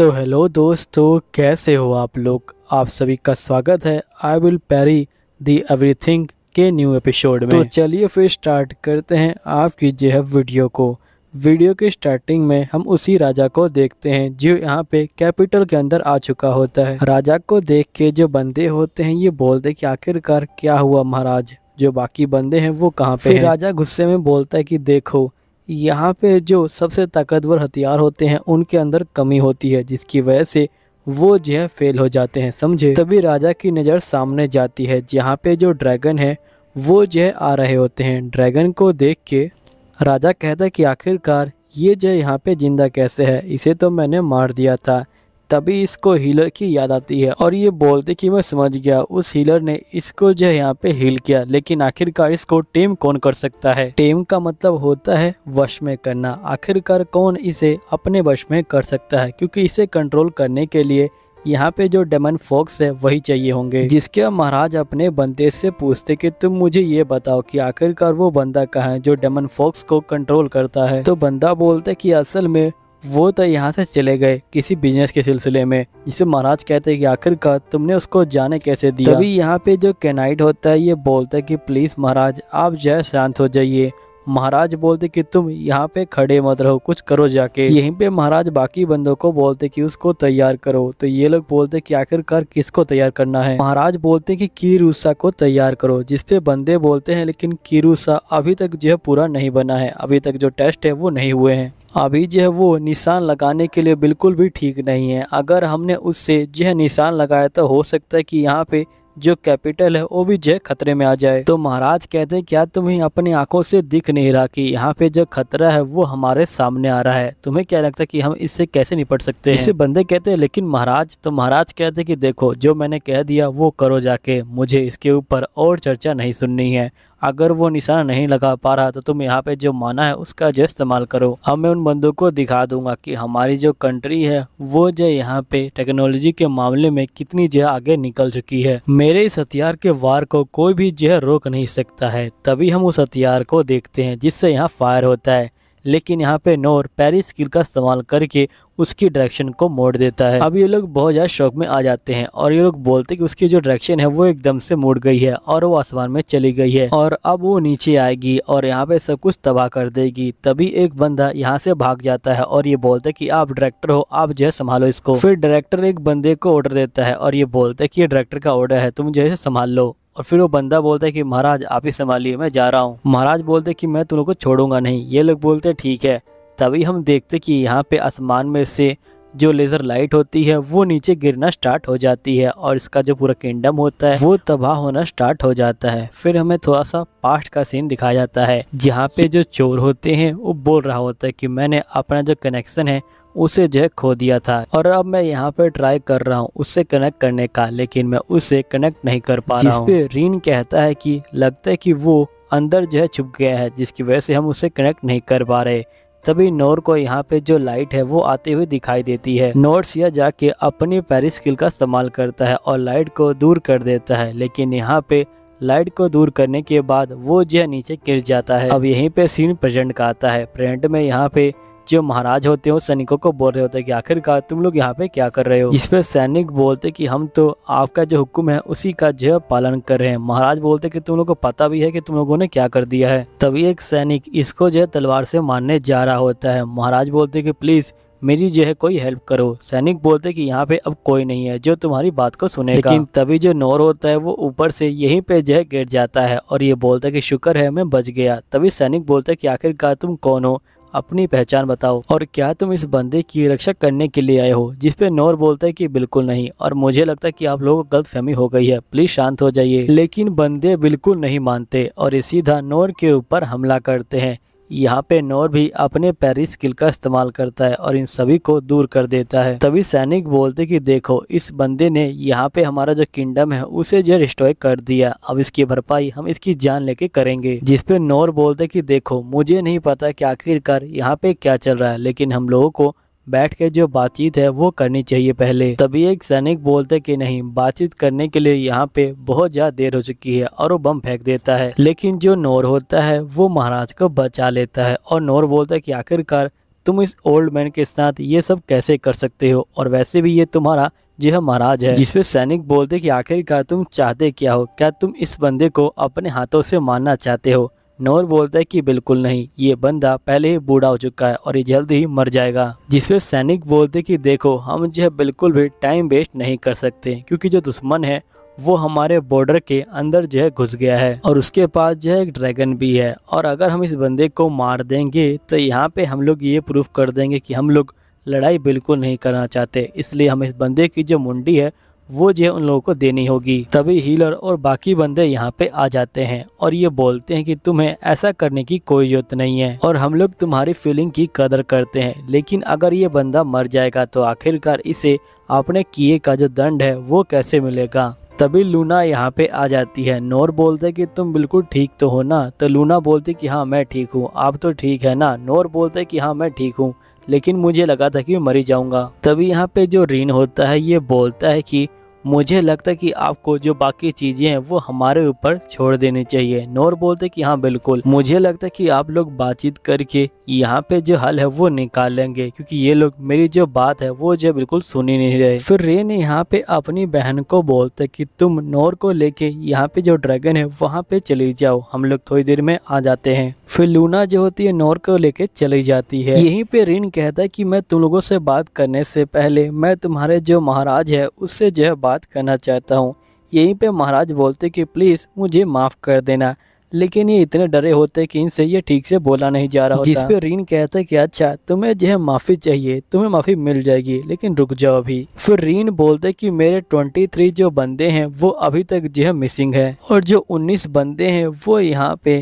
तो हेलो दोस्तों कैसे हो आप लोग आप सभी का स्वागत है I will parry the everything के न्यू एपिसोड में तो चलिए फिर स्टार्ट करते हैं आपकी जो है वीडियो को वीडियो के स्टार्टिंग में हम उसी राजा को देखते हैं जो यहाँ पे कैपिटल के अंदर आ चुका होता है राजा को देख के जो बंदे होते हैं ये बोलते कि आखिरकार क्या हुआ महाराज जो बाकी बंदे हैं वो कहाँ पे फिर राजा गुस्से में बोलता है कि देखो यहाँ पे जो सबसे ताकतवर हथियार होते हैं उनके अंदर कमी होती है जिसकी वजह से वो जो है फेल हो जाते हैं समझे तभी राजा की नज़र सामने जाती है जहाँ पे जो ड्रैगन है वो जो है आ रहे होते हैं ड्रैगन को देख के राजा कहता है कि आखिरकार ये जो यहाँ पे जिंदा कैसे है इसे तो मैंने मार दिया था तभी इसको हीलर की याद आती है और ये बोलते कि मैं समझ गया उस हीलर ने इसको जो है यहाँ पे हील किया लेकिन आखिरकार इसको टेम कौन कर सकता है टेम का मतलब होता है वश में करना आखिरकार कौन इसे अपने वश में कर सकता है क्योंकि इसे कंट्रोल करने के लिए यहाँ पे जो डेमन फॉक्स है वही चाहिए होंगे जिसके महाराज अपने बंदे से पूछते कि तुम मुझे ये बताओ कि आखिरकार वो बंदा कहा है जो डेमन फॉक्स को कंट्रोल करता है तो बंदा बोलता है कि असल में वो तो यहाँ से चले गए किसी बिजनेस के सिलसिले में जिसे महाराज कहते कि आखिरकार तुमने उसको जाने कैसे दिया तभी यहाँ पे जो कैनाइट होता है ये बोलता है कि प्लीज महाराज आप जय शांत हो जाइए महाराज बोलते कि तुम यहाँ पे खड़े मत रहो कुछ करो जाके यहीं पे महाराज बाकी बंदों को बोलते कि उसको तैयार करो तो ये लोग बोलते कि आखिरकार किसको तैयार करना है महाराज बोलते कि कीरूसा को तैयार करो जिसपे बंदे बोलते हैं लेकिन कीरूसा अभी तक जो है पूरा नहीं बना है अभी तक जो टेस्ट है वो नहीं हुए हैं अभी जो है वो निशान लगाने के लिए बिल्कुल भी ठीक नहीं है अगर हमने उससे जो है निशान लगाया तो हो सकता है कि यहाँ पे जो कैपिटल है वो भी जो खतरे में आ जाए तो महाराज कहते हैं क्या तुम्हें अपनी आंखों से दिख नहीं रहा कि यहाँ पे जो खतरा है वो हमारे सामने आ रहा है तुम्हें क्या लगता है कि हम इससे कैसे निपट सकते हैं इसे बंदे कहते हैं लेकिन महाराज तो महाराज कहते हैं कि देखो जो मैंने कह दिया वो करो जाके मुझे इसके ऊपर और चर्चा नहीं सुननी है अगर वो निशाना नहीं लगा पा रहा तो तुम यहाँ पे जो माना है उसका जो इस्तेमाल करो अब मैं उन बंदों को दिखा दूंगा कि हमारी जो कंट्री है वो जो यहाँ पे टेक्नोलॉजी के मामले में कितनी जो आगे निकल चुकी है मेरे इस हथियार के वार को कोई भी जो रोक नहीं सकता है तभी हम उस हथियार को देखते हैं जिससे यहाँ फायर होता है लेकिन यहाँ पे नोर पेरिस किल का इस्तेमाल करके उसकी डायरेक्शन को मोड़ देता है अब ये लोग बहुत ज़्यादा शौक में आ जाते हैं और ये लोग बोलते कि उसकी जो डायरेक्शन है वो एकदम से मुड़ गई है और वो आसमान में चली गई है और अब वो नीचे आएगी और यहाँ पे सब कुछ तबाह कर देगी तभी एक बंदा यहाँ से भाग जाता है और ये बोलता है की आप डायरेक्टर हो आप जो है संभालो इसको फिर डायरेक्टर एक बंदे को ऑर्डर देता है और ये बोलता है ये डायरेक्टर का ऑर्डर है तुम जो है संभाल लो और फिर वो बंदा बोलता है कि महाराज आप ही संभालिए मैं जा रहा हूँ महाराज बोलते कि मैं तुम लोग को छोड़ूंगा नहीं ये लोग बोलते ठीक है तभी हम देखते कि यहाँ पे आसमान में से जो लेज़र लाइट होती है वो नीचे गिरना स्टार्ट हो जाती है और इसका जो पूरा किंगडम होता है वो तबाह होना स्टार्ट हो जाता है फिर हमें थोड़ा सा पास्ट का सीन दिखाया जाता है जहाँ पे जो चोर होते हैं वो बोल रहा होता है कि मैंने अपना जो कनेक्शन है उसे जो है खो दिया था और अब मैं यहाँ पे ट्राई कर रहा हूँ उससे कनेक्ट करने का लेकिन मैं उससे कनेक्ट नहीं कर पा रहा हूँ रीन कहता है कि लगता है कि वो अंदर जो है छुप गया है जिसकी वजह से हम उसे कनेक्ट नहीं कर पा रहे तभी नोर को यहाँ पे जो लाइट है वो आते हुए दिखाई देती है नोर सिया जाके अपनी पैरिस स्किल का इस्तेमाल करता है और लाइट को दूर कर देता है लेकिन यहाँ पे लाइट को दूर करने के बाद वो जो नीचे गिर जाता है अब यहीं पे सीन प्रेजेंट का आता है प्रेजेंट में यहाँ पे जो महाराज होते हैं सैनिकों को बोल रहे होते हैं कि आखिरकार तुम लोग यहाँ पे क्या कर रहे हो इस पे सैनिक बोलते कि हम तो आपका जो हुक्म है उसी का जो पालन कर रहे हैं महाराज बोलते कि तुम लोग को पता भी है कि तुम लोगों ने क्या कर दिया है तभी एक सैनिक इसको जो है तलवार से मारने जा रहा होता है महाराज बोलते कि प्लीज़ मेरी जो है कोई हेल्प करो सैनिक बोलते कि यहाँ पे अब कोई नहीं है जो तुम्हारी बात को सुने लेकिन तभी जो नोर होता है वो ऊपर से यहीं पे जो है गिर जाता है और ये बोलता है कि शुक्र है मैं बच गया तभी सैनिक बोलता है कि आखिरकार तुम कौन हो अपनी पहचान बताओ और क्या तुम इस बंदे की रक्षा करने के लिए आए हो जिसपे नोर बोलता है कि बिल्कुल नहीं और मुझे लगता है कि आप लोगों को गलत फहमी हो गई है प्लीज शांत हो जाइए लेकिन बंदे बिल्कुल नहीं मानते और सीधा नोर के ऊपर हमला करते हैं यहाँ पे नोर भी अपने पैरी स्किल का इस्तेमाल करता है और इन सभी को दूर कर देता है सभी सैनिक बोलते कि देखो इस बंदे ने यहाँ पे हमारा जो किंगडम है उसे जो डिस्ट्रॉय कर दिया अब इसकी भरपाई हम इसकी जान लेके करेंगे जिसपे नोर बोलते कि देखो मुझे नहीं पता कि आखिरकार यहाँ पे क्या चल रहा है लेकिन हम लोगों को बैठ के जो बातचीत है वो करनी चाहिए पहले तभी एक सैनिक बोलते कि नहीं बातचीत करने के लिए यहाँ पे बहुत ज्यादा देर हो चुकी है और वो बम फेंक देता है लेकिन जो नोर होता है वो महाराज को बचा लेता है और नोर बोलता है कि आखिरकार तुम इस ओल्ड मैन के साथ ये सब कैसे कर सकते हो और वैसे भी ये तुम्हारा जी महाराज है जिसपे सैनिक बोलते कि आखिरकार तुम चाहते क्या हो क्या तुम इस बंदे को अपने हाथों से मारना चाहते हो नोर बोलता है कि बिल्कुल नहीं ये बंदा पहले ही बूढ़ा हो चुका है और ये जल्द ही मर जाएगा जिसपे सैनिक बोलते कि देखो हम जो है बिल्कुल भी टाइम वेस्ट नहीं कर सकते क्योंकि जो दुश्मन है वो हमारे बॉर्डर के अंदर जो है घुस गया है और उसके पास जो है एक ड्रैगन भी है और अगर हम इस बंदे को मार देंगे तो यहाँ पे हम लोग ये प्रूफ कर देंगे कि हम लोग लड़ाई बिल्कुल नहीं करना चाहते इसलिए हम इस बंदे की जो मुंडी है वो जो उन लोगों को देनी होगी तभी हीलर और बाकी बंदे यहाँ पे आ जाते हैं और ये बोलते हैं कि तुम्हें ऐसा करने की कोई जरूरत नहीं है और हम लोग तुम्हारी फीलिंग की कदर करते हैं लेकिन अगर ये बंदा मर जाएगा तो आखिरकार इसे अपने किए का जो दंड है वो कैसे मिलेगा तभी लूना यहाँ पे आ जाती है नोर बोलते कि तुम बिल्कुल ठीक तो हो ना तो लूना बोलती कि हाँ मैं ठीक हूँ आप तो ठीक है ना नोर बोलते कि हाँ मैं ठीक हूँ लेकिन मुझे लगा था कि मैं मरी जाऊंगा तभी यहाँ पे जो रीन होता है ये बोलता है कि मुझे लगता है कि आपको जो बाकी चीज़ें हैं वो हमारे ऊपर छोड़ देनी चाहिए नोर बोलते कि हाँ बिल्कुल मुझे लगता है कि आप लोग बातचीत करके यहाँ पे जो हल है वो निकाल लेंगे क्योंकि ये लोग मेरी जो बात है वो जो बिल्कुल सुनी नहीं रहे फिर रे ने यहाँ पे अपनी बहन को बोलते कि तुम नोर को लेके यहाँ पे जो ड्रैगन है वहाँ पे चली जाओ हम लोग थोड़ी देर में आ जाते हैं फिर लूना जो होती है नोर को लेके चली जाती है यहीं पे रिन कहता है कि मैं तुम लोगों से बात करने से पहले मैं तुम्हारे जो महाराज है उससे जो है बात करना चाहता हूँ यहीं पे महाराज बोलते कि प्लीज़ मुझे माफ़ कर देना लेकिन ये इतने डरे होते कि इनसे ये ठीक से बोला नहीं जा रहा होता जिस पे रीन कहते कि अच्छा तुम्हें जो है माफ़ी चाहिए तुम्हें माफ़ी मिल जाएगी लेकिन रुक जाओ अभी फिर रीन बोलते कि मेरे 23 जो बंदे हैं वो अभी तक जो है मिसिंग है और जो 19 बंदे हैं वो यहाँ पे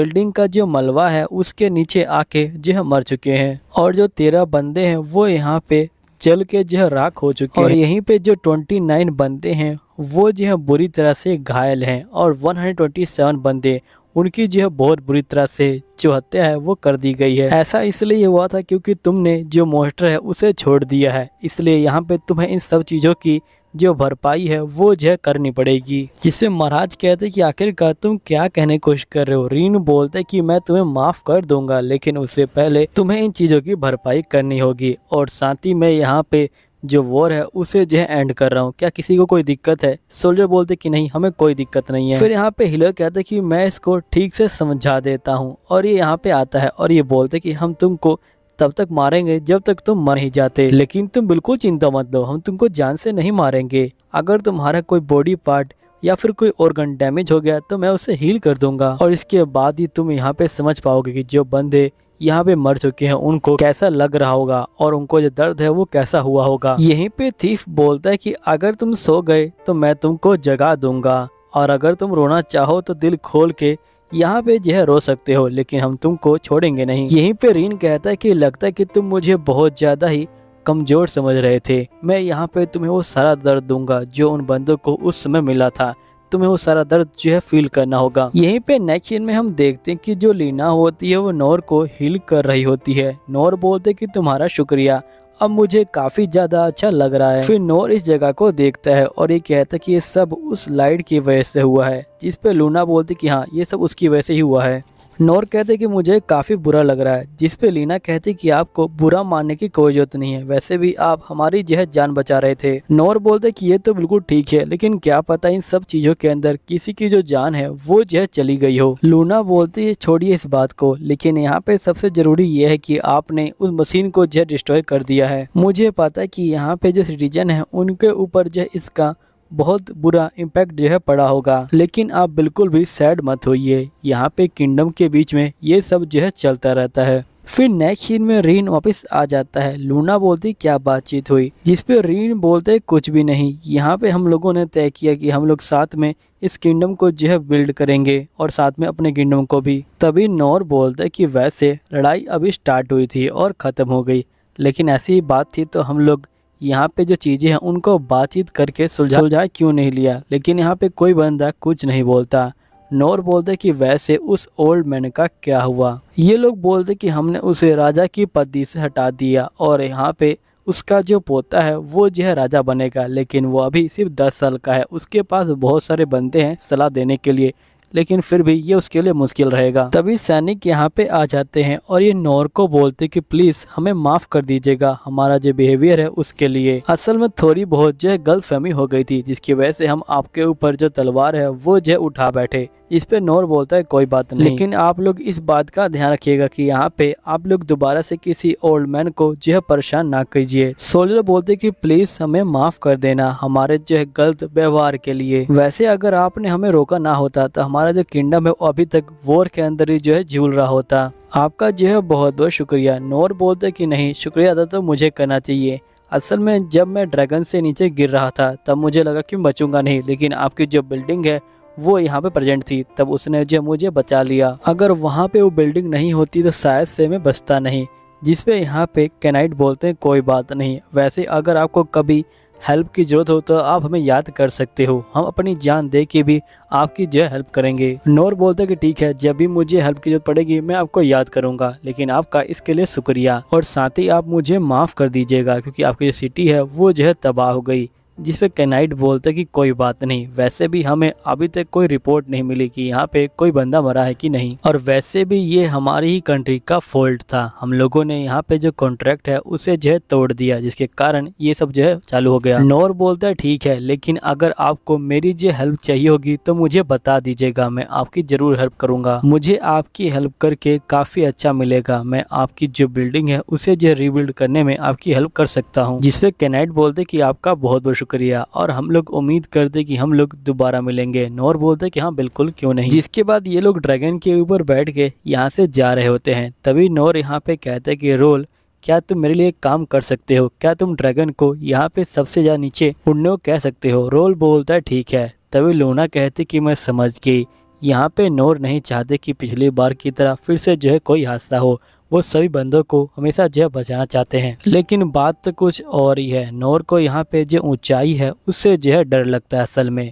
बिल्डिंग का जो मलबा है उसके नीचे आके जो मर चुके हैं और जो तेरह बंदे हैं वो यहाँ पे चल के जो है राख हो चुके हैं और यहीं पे जो 29 बंदे हैं वो जो है बुरी तरह से घायल हैं और 127 बंदे उनकी जो है बहुत बुरी तरह से जो हत्या है वो कर दी गई है ऐसा इसलिए हुआ था क्योंकि तुमने जो मोस्टर है उसे छोड़ दिया है इसलिए यहाँ पे तुम्हें इन सब चीज़ों की जो भरपाई है वो जो करनी पड़ेगी जिससे महाराज कहते कि आखिरकार तुम क्या कहने की कोशिश कर रहे हो रीन बोलते कि मैं तुम्हें माफ कर दूंगा लेकिन उससे पहले तुम्हें इन चीज़ों की भरपाई करनी होगी और साथ ही में यहाँ पे जो वॉर है उसे जो है एंड कर रहा हूँ क्या किसी को कोई दिक्कत है सोल्जर बोलते कि नहीं हमें कोई दिक्कत नहीं है फिर यहाँ पे हिलर कहते कि मैं इसको ठीक से समझा देता हूँ और ये यहाँ पे आता है और ये बोलते कि हम तुमको तब तक मारेंगे जब तक तुम मर ही जाते लेकिन तुम बिल्कुल चिंता मत लो हम तुमको जान से नहीं मारेंगे अगर तुम्हारा कोई बॉडी पार्ट या फिर कोई ऑर्गन डैमेज हो गया तो मैं उसे हील कर दूंगा और इसके बाद ही तुम यहाँ पे समझ पाओगे कि जो बंदे यहाँ पे मर चुके हैं उनको कैसा लग रहा होगा और उनको जो दर्द है वो कैसा हुआ होगा यहीं पे थीफ बोलता है कि अगर तुम सो गए तो मैं तुमको जगा दूंगा और अगर तुम रोना चाहो तो दिल खोल के यहाँ पे जो है रो सकते हो लेकिन हम तुमको छोड़ेंगे नहीं यहीं पे रीन कहता है कि लगता है कि तुम मुझे बहुत ज्यादा ही कमजोर समझ रहे थे मैं यहाँ पे तुम्हें वो सारा दर्द दूंगा जो उन बंदों को उस समय मिला था तुम्हें वो सारा दर्द जो है फील करना होगा यहीं पे नेक्स्ट में हम देखते हैं कि जो लीना होती है वो नोर को हील कर रही होती है नोर बोलते कि तुम्हारा शुक्रिया अब मुझे काफी ज्यादा अच्छा लग रहा है फिर नोर इस जगह को देखता है और ये कहता है कि ये सब उस लाइट की वजह से हुआ है जिस पे लूना बोलती कि हाँ ये सब उसकी वजह से ही हुआ है नोर कहते कि मुझे काफ़ी बुरा लग रहा है जिस पे लीना कहती कि आपको बुरा मानने की कोई जरूरत नहीं है वैसे भी आप हमारी जह जान बचा रहे थे नोर बोलते कि ये तो बिल्कुल ठीक है लेकिन क्या पता इन सब चीज़ों के अंदर किसी की जो जान है वो जह चली गई हो लूना बोलती है छोड़िए इस बात को लेकिन यहाँ पे सबसे ज़रूरी यह है की आपने उस मशीन को जह डिस्ट्रॉय कर दिया है मुझे पता है की यहाँ पे जो सिटीजन है उनके ऊपर जो इसका बहुत बुरा इम्पैक्ट जो है पड़ा होगा लेकिन आप बिल्कुल भी सैड मत होइए यहाँ पे किंगडम के बीच में ये सब जो है चलता रहता है फिर नेक्स्ट सीन में रीन वापस आ जाता है लूना बोलती क्या बातचीत हुई जिसपे रीन बोलते कुछ भी नहीं यहाँ पे हम लोगों ने तय किया कि हम लोग साथ में इस किंगडम को जो है बिल्ड करेंगे और साथ में अपने किंगडम को भी तभी नौर बोलते कि वैसे लड़ाई अभी स्टार्ट हुई थी और ख़त्म हो गई लेकिन ऐसी ही बात थी तो हम लोग यहाँ पे जो चीज़ें हैं उनको बातचीत करके सुलझा सुलझा क्यों नहीं लिया लेकिन यहाँ पे कोई बंदा कुछ नहीं बोलता नोर बोलते कि वैसे उस ओल्ड मैन का क्या हुआ ये लोग बोलते कि हमने उसे राजा की पदी से हटा दिया और यहाँ पे उसका जो पोता है वो जो है राजा बनेगा लेकिन वो अभी सिर्फ दस साल का है उसके पास बहुत सारे बंदे हैं सलाह देने के लिए लेकिन फिर भी ये उसके लिए मुश्किल रहेगा तभी सैनिक यहाँ पे आ जाते हैं और ये नौर को बोलते कि प्लीज हमें माफ कर दीजिएगा हमारा जो बिहेवियर है उसके लिए असल में थोड़ी बहुत जो है फहमी हो गई थी जिसकी वजह से हम आपके ऊपर जो तलवार है वो जो उठा बैठे इस पे नोर बोलता है कोई बात नहीं लेकिन आप लोग इस बात का ध्यान रखिएगा कि यहाँ पे आप लोग दोबारा से किसी ओल्ड मैन को जो है परेशान ना कीजिए सोल्जर बोलते कि प्लीज हमें माफ कर देना हमारे जो है गलत व्यवहार के लिए वैसे अगर आपने हमें रोका ना होता तो हमारा जो किंगडम है वो अभी तक वोर के अंदर ही जो है झूल रहा होता आपका जो है बहुत बहुत शुक्रिया नोर बोलते की नहीं शुक्रिया अदा तो मुझे करना चाहिए असल में जब मैं ड्रैगन से नीचे गिर रहा था तब मुझे लगा कि बचूंगा नहीं लेकिन आपकी जो बिल्डिंग है वो यहाँ पे प्रेजेंट थी तब उसने जो मुझे बचा लिया अगर वहाँ पे वो बिल्डिंग नहीं होती तो शायद से मैं बचता नहीं जिसपे यहाँ पे कैनाइट बोलते हैं कोई बात नहीं वैसे अगर आपको कभी हेल्प की जरूरत हो तो आप हमें याद कर सकते हो हम अपनी जान दे के भी आपकी जो हेल्प करेंगे नोर बोलते कि ठीक है जब भी मुझे हेल्प की जरूरत पड़ेगी मैं आपको याद करूंगा लेकिन आपका इसके लिए शुक्रिया और साथ ही आप मुझे माफ़ कर दीजिएगा क्योंकि आपकी जो सिटी है वो जो है तबाह हो गई जिसपे कैनाइट बोलते कि कोई बात नहीं वैसे भी हमें अभी तक कोई रिपोर्ट नहीं मिली कि यहाँ पे कोई बंदा मरा है कि नहीं और वैसे भी ये हमारी ही कंट्री का फॉल्ट था हम लोगों ने यहाँ पे जो कॉन्ट्रैक्ट है उसे जो है तोड़ दिया जिसके कारण ये सब जो है चालू हो गया नोर बोलता है ठीक है लेकिन अगर आपको मेरी जो हेल्प चाहिए होगी तो मुझे बता दीजिएगा मैं आपकी जरूर हेल्प करूंगा मुझे आपकी हेल्प करके काफी अच्छा मिलेगा मैं आपकी जो बिल्डिंग है उसे जो रिबिल्ड करने में आपकी हेल्प कर सकता हूँ जिसपे कैनाइट बोलते की आपका बहुत बहुत शुक्रिया और हम लोग उम्मीद करते कि हम लोग दोबारा मिलेंगे नोर बोलते कि हाँ बिल्कुल क्यों नहीं जिसके बाद ये लोग ड्रैगन के ऊपर बैठ के यहाँ से जा रहे होते हैं तभी नोर यहाँ पे कहते कि रोल क्या तुम मेरे लिए काम कर सकते हो क्या तुम ड्रैगन को यहाँ पे सबसे ज़्यादा नीचे उड़ने को कह सकते हो रोल बोलता है ठीक है तभी लोना कहते कि मैं समझ गई यहाँ पे नोर नहीं चाहते कि पिछली बार की तरह फिर से जो है कोई हादसा हो वो सभी बंदों को हमेशा जो बचाना चाहते हैं लेकिन बात तो कुछ और ही है नोर को यहाँ पे जो ऊंचाई है उससे जो है डर लगता है असल में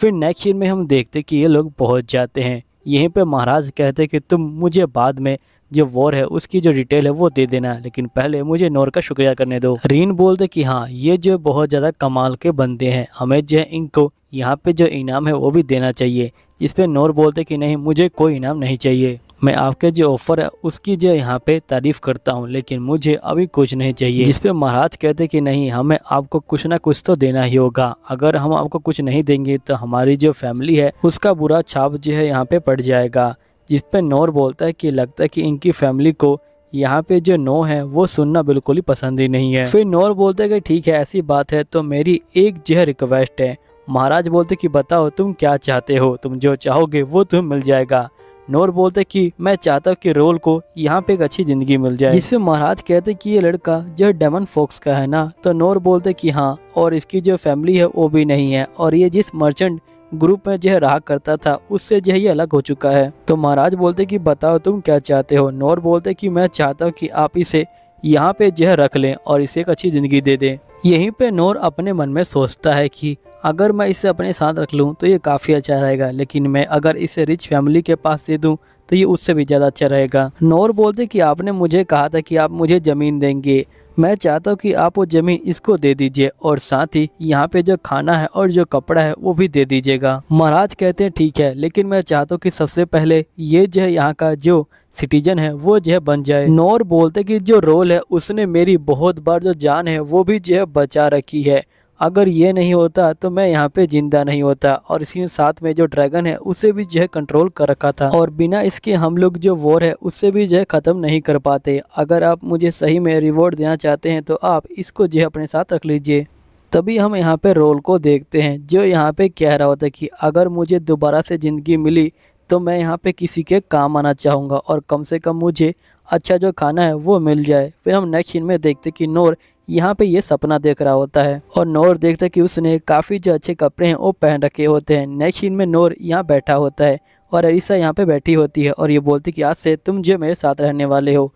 फिर नेक्स्ट में हम देखते कि ये लोग पहुँच जाते हैं यहीं पर महाराज कहते कि तुम मुझे बाद में जो वॉर है उसकी जो डिटेल है वो दे देना लेकिन पहले मुझे नोर का शुक्रिया करने दो रीन बोलते कि हाँ ये जो बहुत ज़्यादा कमाल के बंदे हैं हमें जो है इनको यहाँ पे जो इनाम है वो भी देना चाहिए इस पर नोर बोलते कि नहीं मुझे कोई इनाम नहीं चाहिए मैं आपके जो ऑफ़र है उसकी जो यहाँ पे तारीफ़ करता हूँ लेकिन मुझे अभी कुछ नहीं चाहिए जिसपे महाराज कहते कि नहीं हमें आपको कुछ ना कुछ तो देना ही होगा अगर हम आपको कुछ नहीं देंगे तो हमारी जो फैमिली है उसका बुरा छाप जो है यहाँ पे पड़ जाएगा जिसपे नोर नौर बोलता है कि लगता है कि इनकी फैमिली को यहाँ पे जो नो है वो सुनना बिल्कुल ही पसंद ही नहीं है फिर नोर बोलते कि ठीक है ऐसी बात है तो मेरी एक जो रिक्वेस्ट है महाराज बोलते कि बताओ तुम क्या चाहते हो तुम जो चाहोगे वो तुम्हें मिल जाएगा नोर बोलते कि मैं चाहता हूँ कि रोल को यहाँ पे एक अच्छी जिंदगी मिल जाए जिसमें महाराज कहते कि ये लड़का जो डेमन फोक्स का है ना तो नोर बोलते कि हाँ और इसकी जो फैमिली है वो भी नहीं है और ये जिस मर्चेंट ग्रुप में जो है रहा करता था उससे जो है ये अलग हो चुका है तो महाराज बोलते कि बताओ तुम क्या चाहते हो नोर बोलते कि मैं चाहता हूँ कि आप इसे यहाँ पे जो है रख लें और इसे एक अच्छी ज़िंदगी दे दें यहीं पे नोर अपने मन में सोचता है कि अगर मैं इसे अपने साथ रख लूँ तो ये काफ़ी अच्छा रहेगा लेकिन मैं अगर इसे रिच फैमिली के पास दे दूँ तो ये उससे भी ज़्यादा अच्छा रहेगा नौर बोलते कि आपने मुझे कहा था कि आप मुझे ज़मीन देंगे मैं चाहता हूँ कि आप वो ज़मीन इसको दे दीजिए और साथ ही यहाँ पे जो खाना है और जो कपड़ा है वो भी दे दीजिएगा महाराज कहते हैं ठीक है लेकिन मैं चाहता हूँ कि सबसे पहले ये जो है यहाँ का जो सिटीजन है वो जो है बन जाए नौर बोलते कि जो रोल है उसने मेरी बहुत बार जो जान है वो भी जो है बचा रखी है अगर ये नहीं होता तो मैं यहाँ पे जिंदा नहीं होता और इसी साथ में जो ड्रैगन है उसे भी जो है कंट्रोल कर रखा था और बिना इसके हम लोग जो वॉर है उससे भी जो है ख़त्म नहीं कर पाते अगर आप मुझे सही में रिवॉर्ड देना चाहते हैं तो आप इसको जो है अपने साथ रख लीजिए तभी हम यहाँ पे रोल को देखते हैं जो यहाँ पे कह रहा होता है कि अगर मुझे दोबारा से ज़िंदगी मिली तो मैं यहाँ पे किसी के काम आना चाहूँगा और कम से कम मुझे अच्छा जो खाना है वो मिल जाए फिर हम नेक्स्ट सीन में देखते कि नोर यहाँ पे ये सपना देख रहा होता है और नोर देखता है कि उसने काफ़ी जो अच्छे कपड़े हैं वो पहन रखे होते हैं नेक्स्ट सीन में नोर यहाँ बैठा होता है और अरीसा यहाँ पे बैठी होती है और ये बोलती कि आज से तुम जो मेरे साथ रहने वाले हो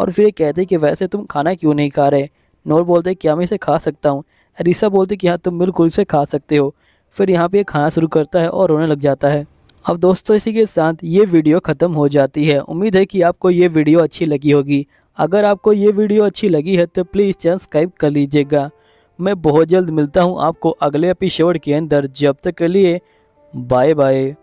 और फिर ये कहते कि वैसे तुम खाना क्यों नहीं खा रहे नोर बोलते क्या मैं इसे खा सकता हूँ अरीसा बोलती कि हाँ तुम बिल्कुल इसे खा सकते हो फिर यहाँ पर खाना शुरू करता है और रोने लग जाता है अब दोस्तों इसी के साथ ये वीडियो ख़त्म हो जाती है उम्मीद है कि आपको ये वीडियो अच्छी लगी होगी अगर आपको ये वीडियो अच्छी लगी है तो प्लीज़ चैनल सब्सक्राइब कर लीजिएगा मैं बहुत जल्द मिलता हूँ आपको अगले एपिसोड के अंदर जब तक के लिए बाय बाय